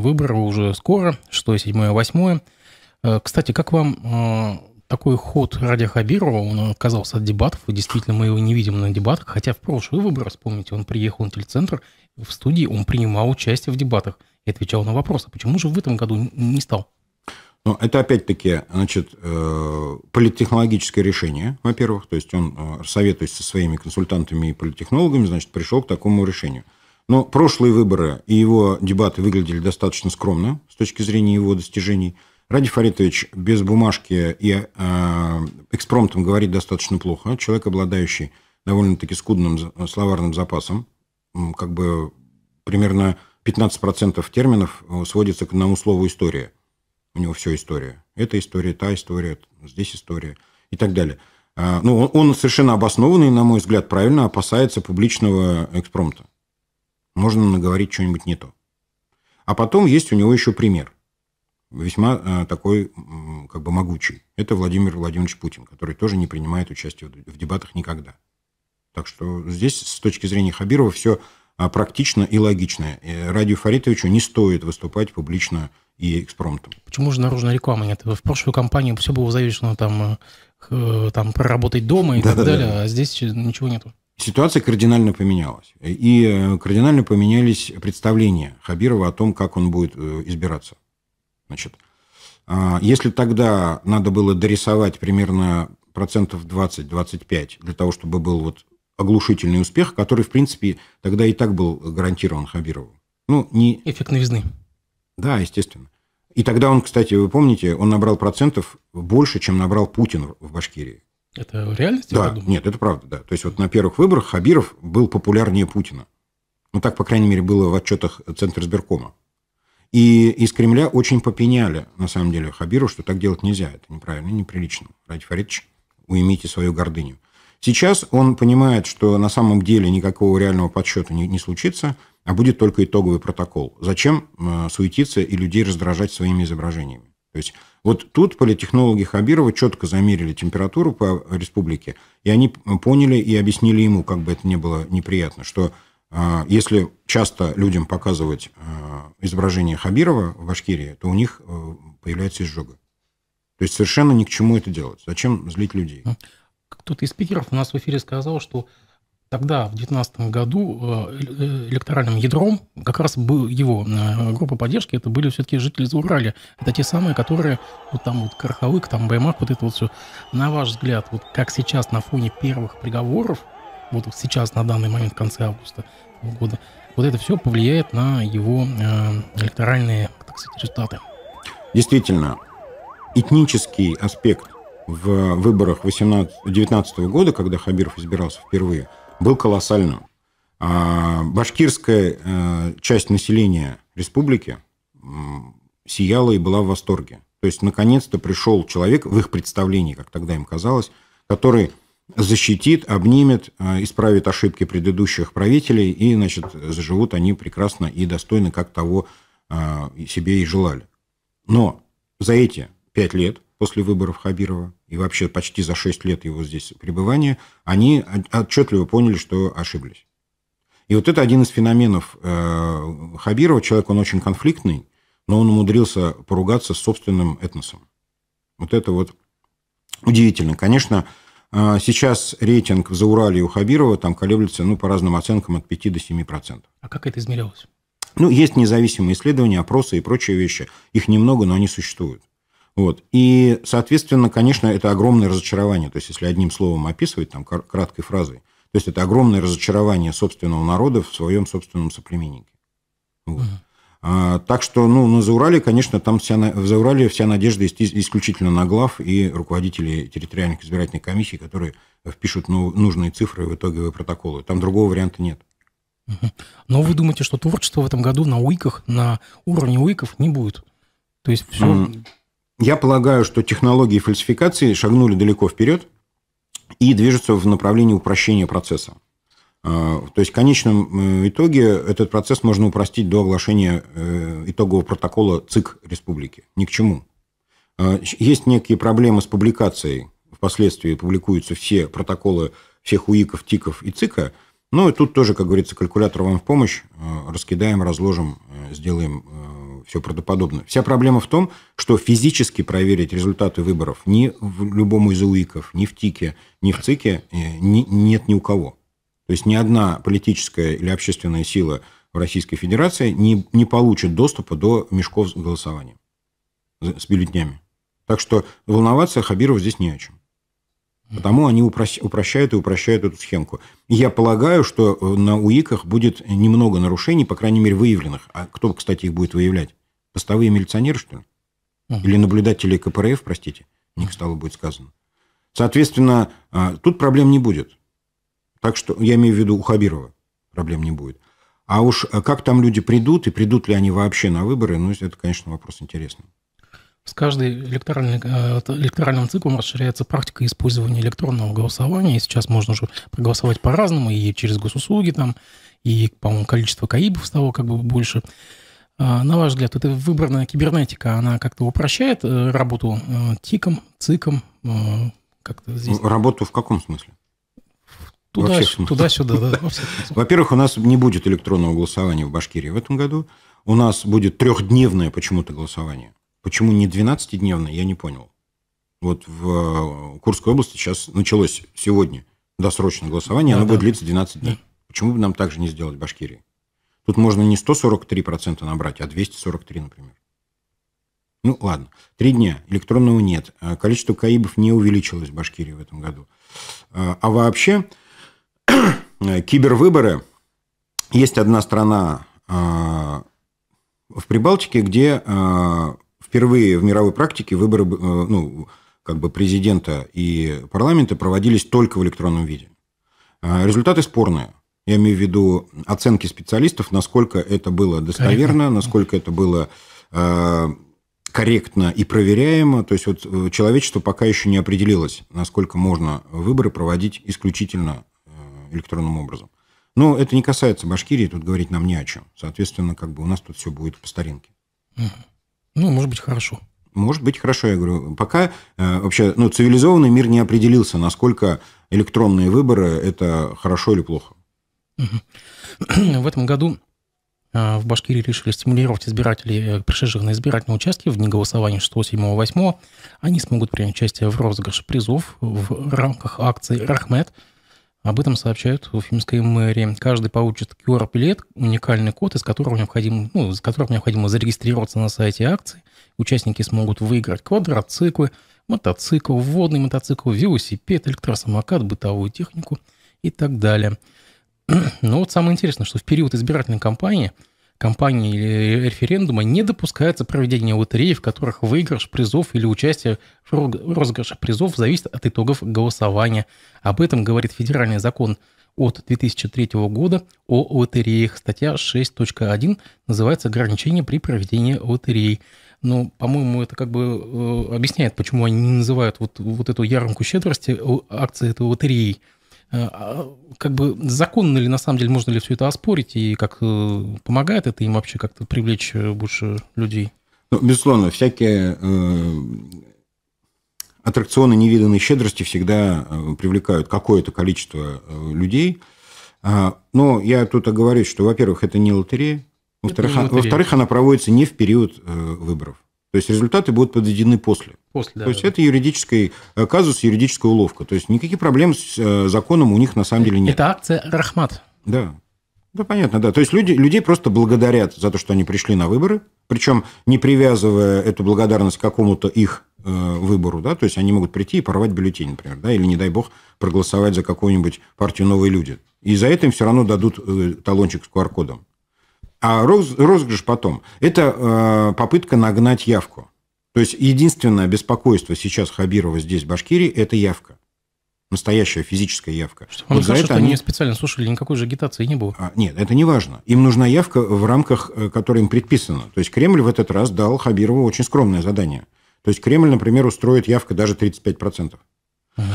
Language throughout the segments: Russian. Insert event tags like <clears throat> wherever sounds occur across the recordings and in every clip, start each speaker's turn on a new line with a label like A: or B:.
A: Выборы уже скоро, 6, 7, 8. Кстати, как вам э, такой ход ради Хабирова, он отказался от дебатов, и действительно мы его не видим на дебатах, хотя в прошлые выборы, вспомните, он приехал на телецентр, в студии он принимал участие в дебатах и отвечал на вопросы. Почему же в этом году не стал?
B: Ну, это опять-таки, значит, э, политтехнологическое решение, во-первых, то есть он, э, советуясь со своими консультантами и политтехнологами, значит, пришел к такому решению – но прошлые выборы и его дебаты выглядели достаточно скромно с точки зрения его достижений. Ради Фаритович без бумажки и э, экспромтом говорит достаточно плохо. Человек, обладающий довольно-таки скудным словарным запасом, как бы примерно 15% терминов э, сводится к одному слову «история». У него все история. Это история, та история, здесь история и так далее. Э, ну, он совершенно обоснованный, на мой взгляд, правильно опасается публичного экспромта можно наговорить что-нибудь не то. А потом есть у него еще пример, весьма э, такой как бы могучий. Это Владимир Владимирович Путин, который тоже не принимает участие в дебатах никогда. Так что здесь с точки зрения Хабирова все а, практично и логично. Радию Фаритовичу не стоит выступать публично и экспромтом.
A: Почему же наружная реклама нет? В прошлую кампанию все было завешено там, э, э, там проработать дома и да, так да, далее, а здесь ничего нету
B: ситуация кардинально поменялась. И э, кардинально поменялись представления Хабирова о том, как он будет э, избираться. Значит, а, если тогда надо было дорисовать примерно процентов 20-25 для того, чтобы был вот оглушительный успех, который, в принципе, тогда и так был гарантирован Хабирову.
A: Ну, не... Эффект новизны.
B: Да, естественно. И тогда он, кстати, вы помните, он набрал процентов больше, чем набрал Путин в Башкирии.
A: Это в реальности? Да,
B: нет, это правда, да. То есть вот на первых выборах Хабиров был популярнее Путина. Ну, так, по крайней мере, было в отчетах Центра сберкома. И из Кремля очень попеняли, на самом деле, Хабиру, что так делать нельзя. Это неправильно, неприлично. Ради Фаридович, уймите свою гордыню. Сейчас он понимает, что на самом деле никакого реального подсчета не, не случится, а будет только итоговый протокол. Зачем э, суетиться и людей раздражать своими изображениями? То есть вот тут политтехнологи Хабирова четко замерили температуру по республике, и они поняли и объяснили ему, как бы это ни было неприятно, что а, если часто людям показывать а, изображение Хабирова в Башкирии, то у них э, появляется изжога. То есть совершенно ни к чему это делать. Зачем злить людей?
A: Кто-то из спикеров у нас в эфире сказал, что Тогда, в 2019 году, э, э, электоральным ядром как раз был его э, группа поддержки, это были все-таки жители Заурали. Это те самые, которые вот там вот Кархалык, там Баймак, вот это вот все. На ваш взгляд, вот как сейчас на фоне первых приговоров, вот сейчас на данный момент, в конце августа года, вот это все повлияет на его электоральные, так сказать, результаты?
B: Действительно, этнический аспект в выборах 19 года, когда Хабиров избирался впервые – был колоссальным. А, башкирская э, часть населения республики сияла и была в восторге. То есть, наконец-то пришел человек, в их представлении, как тогда им казалось, который защитит, обнимет, э, исправит ошибки предыдущих правителей, и, значит, заживут они прекрасно и достойно, как того э, себе и желали. Но за эти пять лет – после выборов Хабирова и вообще почти за 6 лет его здесь пребывания, они отчетливо поняли, что ошиблись. И вот это один из феноменов э, Хабирова. Человек, он очень конфликтный, но он умудрился поругаться с собственным этносом. Вот это вот удивительно. Конечно, э, Сейчас рейтинг в Заурале у Хабирова там колеблется, ну, по разным оценкам, от 5 до 7%.
A: А как это измерялось?
B: Ну, есть независимые исследования, опросы и прочие вещи. Их немного, но они существуют. Вот. И, соответственно, конечно, это огромное разочарование. То есть, если одним словом описывать, там, краткой фразой, то есть это огромное разочарование собственного народа в своем собственном соплеменнике. Вот. А, так что, ну, на Заурале, конечно, там вся, в Заурале вся надежда исключительно на глав и руководителей территориальных избирательных комиссий, которые впишут ну, нужные цифры в итоговые протоколы. Там другого варианта нет.
A: Но вы думаете, что творчество в этом году на уиках, на уровне уиков не будет? То есть все... Mm.
B: Я полагаю, что технологии фальсификации шагнули далеко вперед и движутся в направлении упрощения процесса. А, то есть в конечном э, итоге этот процесс можно упростить до оглашения э, итогового протокола ЦИК Республики. Ни к чему. А, есть некие проблемы с публикацией. Впоследствии публикуются все протоколы всех УИКов, ТИКов и ЦИКа. Ну и тут тоже, как говорится, калькулятор вам в помощь. А, раскидаем, разложим, э, сделаем все правдоподобно. Вся проблема в том, что физически проверить результаты выборов ни в любом из УИКов, ни в ТИКе, ни в ЦИКе э, ни, нет ни у кого. То есть ни одна политическая или общественная сила в Российской Федерации не, не получит доступа до мешков с голосованием, с бюллетнями. Так что волноваться Хабиров здесь не о чем. Потому они упрощают и упрощают эту схемку. я полагаю, что э, на УИКах будет немного нарушений, по крайней мере, выявленных. А кто, кстати, их будет выявлять? Постовые милиционеры, что ли? Или наблюдатели КПРФ, простите, у них стало будет сказано. Соответственно, а, тут проблем не будет. Так что, я имею в виду у Хабирова проблем не будет. А уж а как там люди придут, и придут ли они вообще на выборы, ну, это, конечно, вопрос интересный.
A: С каждым э, электоральным циклом расширяется практика использования электронного голосования. И сейчас можно уже проголосовать по-разному, и через госуслуги там, и, по-моему, количество КАИБов стало как бы больше. А, на ваш взгляд, эта выбранная кибернетика, она как-то упрощает э, работу э, тиком, циком? Э, как-то здесь...
B: Работу в каком смысле?
A: Туда, туда-сюда, да.
B: Во-первых, у нас не будет электронного голосования в Башкирии в этом году. У нас будет трехдневное почему-то голосование. Почему не 12-дневное, я не понял. Вот в Курской области сейчас началось сегодня досрочное голосование, оно будет длиться 12 дней. Почему бы нам также не сделать в Башкирии? Тут можно не 143% набрать, а 243, например. Ну, ладно. Три дня. Электронного нет. А, количество каибов не увеличилось в Башкирии в этом году. А, а вообще, э, <clears throat> кибервыборы. Есть одна страна а, в Прибалтике, где впервые в мировой практике выборы э, ну, как бы президента и парламента проводились только в электронном виде. Результаты спорные. Я имею в виду оценки специалистов, насколько это было достоверно, корректно. насколько это было э, корректно и проверяемо. То есть вот э, человечество пока еще не определилось, насколько можно выборы проводить исключительно э, электронным образом. Но это не касается Башкирии, тут говорить нам не о чем. Соответственно, как бы у нас тут все будет по старинке.
A: Ну, может быть, хорошо.
B: Может быть, хорошо, я говорю. Пока вообще ну, цивилизованный мир не определился, насколько электронные выборы – это хорошо или плохо. <clears throat>
A: В этом году а, в Башкирии решили стимулировать избирателей, э, пришедших на избирательные участки в дни голосования 6, 7, 8. Они смогут принять участие в розыгрыше призов в рамках акции «Рахмет». Об этом сообщают в Уфимской мэрии. Каждый получит QR-билет, уникальный код, из которого необходимо, ну, из которого необходимо зарегистрироваться на сайте акции. Участники смогут выиграть квадроциклы, мотоцикл, водный мотоцикл, велосипед, электросамокат, бытовую технику и так далее – <clears throat> Но вот самое интересное, что в период избирательной кампании, кампании или референдума не допускается проведение лотерей, в которых выигрыш призов или участие в розыгрыше призов зависит от итогов голосования. Об этом говорит федеральный закон от 2003 года о лотереях. Статья 6.1 называется «Ограничения при проведении лотерей». Но, ну, по-моему, это как бы э, объясняет, почему они не называют вот, вот эту ярмарку щедрости акции этой лотереи. Э, а, как бы законно ли, на самом деле, можно ли все это оспорить, и как э, помогает это им вообще как-то привлечь э, больше людей?
B: Ну, безусловно, всякие аттракционы невиданной щедрости всегда привлекают какое-то количество людей. А, но я тут оговорюсь, что, во-первых, это не лотерея, во-вторых, а, во она проводится не в период выборов. То есть результаты будут подведены после. после да, То есть да. это юридический э, казус, юридическая уловка. То есть никаких проблем с э, законом у них на самом деле нет.
A: Это акция «Рахмат».
B: Да. Да, понятно, да. То есть люди, людей просто благодарят за то, что они пришли на выборы, причем не привязывая эту благодарность к какому-то их э, выбору, да, то есть они могут прийти и порвать бюллетень, например, да, или, не дай бог, проголосовать за какую-нибудь партию «Новые люди». И за это им все равно дадут э, талончик с QR-кодом. А роз, розыгрыш потом – это э, попытка нагнать явку. То есть единственное беспокойство сейчас Хабирова здесь, в Башкирии, это явка. Настоящая физическая явка. Что, вот за это что они... они
A: специально слушали, никакой же агитации не было. А,
B: нет, это не важно. Им нужна явка в рамках, э, которая им предписана. То есть Кремль в этот раз дал Хабирову очень скромное задание. То есть Кремль, например, устроит явка даже 35%. Ага.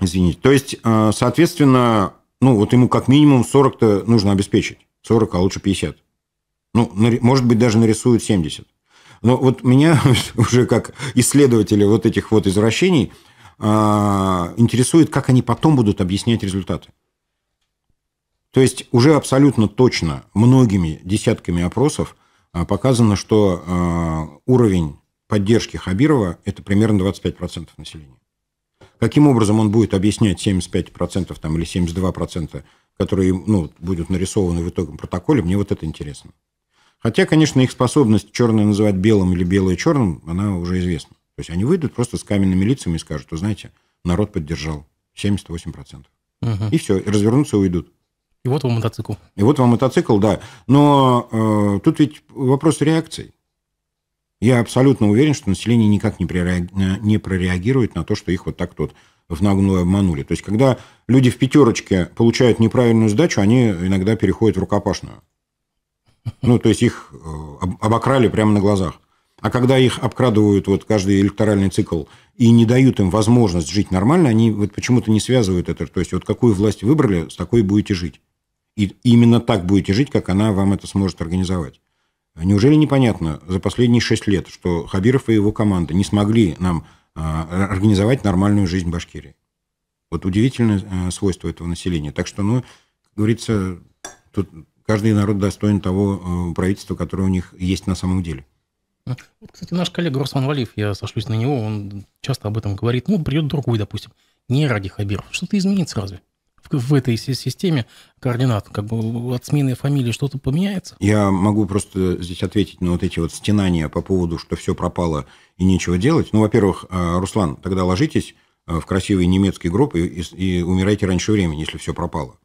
B: Извините. То есть, э, соответственно, ну вот ему как минимум 40-то нужно обеспечить. 40, а лучше 50. Ну, может быть, даже нарисуют 70. Но вот меня <laughs> уже как исследователя вот этих вот извращений а, интересует, как они потом будут объяснять результаты. То есть уже абсолютно точно многими десятками опросов а, показано, что а, уровень поддержки Хабирова – это примерно 25% населения. Каким образом он будет объяснять 75% там, или 72% которые ну, будут нарисованы в итоге протоколе, мне вот это интересно. Хотя, конечно, их способность черное называть белым или белое черным, она уже известна. То есть они выйдут просто с каменными лицами и скажут, что знаете, народ поддержал 78%. Угу. И все, развернутся и уйдут.
A: И вот вам мотоцикл.
B: И вот вам мотоцикл, да. Но э, тут ведь вопрос реакции. Я абсолютно уверен, что население никак не, прореагирует на то, что их вот так вот в наглую обманули. То есть, когда люди в пятерочке получают неправильную сдачу, они иногда переходят в рукопашную. Ну, то есть, их э, обокрали прямо на глазах. А когда их обкрадывают вот каждый электоральный цикл и не дают им возможность жить нормально, они вот почему-то не связывают это. То есть, вот какую власть выбрали, с такой будете жить. И именно так будете жить, как она вам это сможет организовать. Неужели непонятно за последние шесть лет, что Хабиров и его команда не смогли нам а, э, организовать нормальную жизнь Башкирии. Вот удивительное э, свойство этого населения. Так что, ну, как говорится, тут каждый народ достоин того э, правительства, которое у них есть на самом деле.
A: Вот, кстати, наш коллега Руслан Валиев, я сошлюсь на него, он часто об этом говорит. Ну, придет другой, допустим, не ради Хабиров. Что-то изменится разве? в, в этой системе координат? Как бы от смены фамилии что-то поменяется?
B: Я могу просто здесь ответить на вот эти вот стенания по поводу, что все пропало и нечего делать. Ну, во-первых, а, Руслан, тогда ложитесь а, в красивые немецкие группы и, и умирайте раньше времени, если все пропало.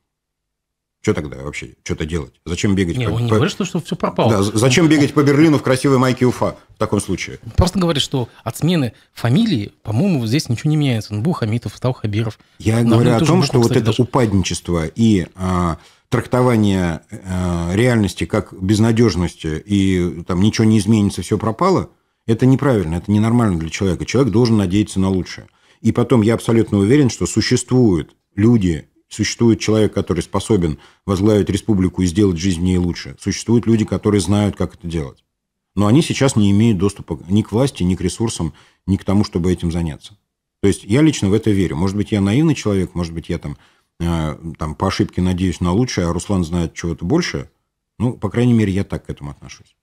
B: Что тогда вообще что-то делать? Зачем бегать? Не, по... он не по... говорит, что,
A: что все пропало. Да, зачем он... бегать по Берлину
B: в красивой майке Уфа в таком случае?
A: Просто говорит, что от смены фамилии, по-моему, здесь ничего не меняется. Он ну, был Хамитов, стал Хабиров. Я Нам говорю о том, что вот это даже.
B: упадничество и а, трактование а, реальности как безнадежности и там ничего не изменится, все пропало, это неправильно, это ненормально для человека. Человек должен надеяться на лучшее. И потом я абсолютно уверен, что существуют люди Существует человек, который способен возглавить республику и сделать жизнь в ней лучше. Существуют люди, которые знают, как это делать. Но они сейчас не имеют доступа ни к власти, ни к ресурсам, ни к тому, чтобы этим заняться. То есть я лично в это верю. Может быть, я наивный человек, может быть, я там, э, там по ошибке надеюсь на лучшее, а Руслан знает чего-то больше. Ну, по крайней мере, я так к этому отношусь.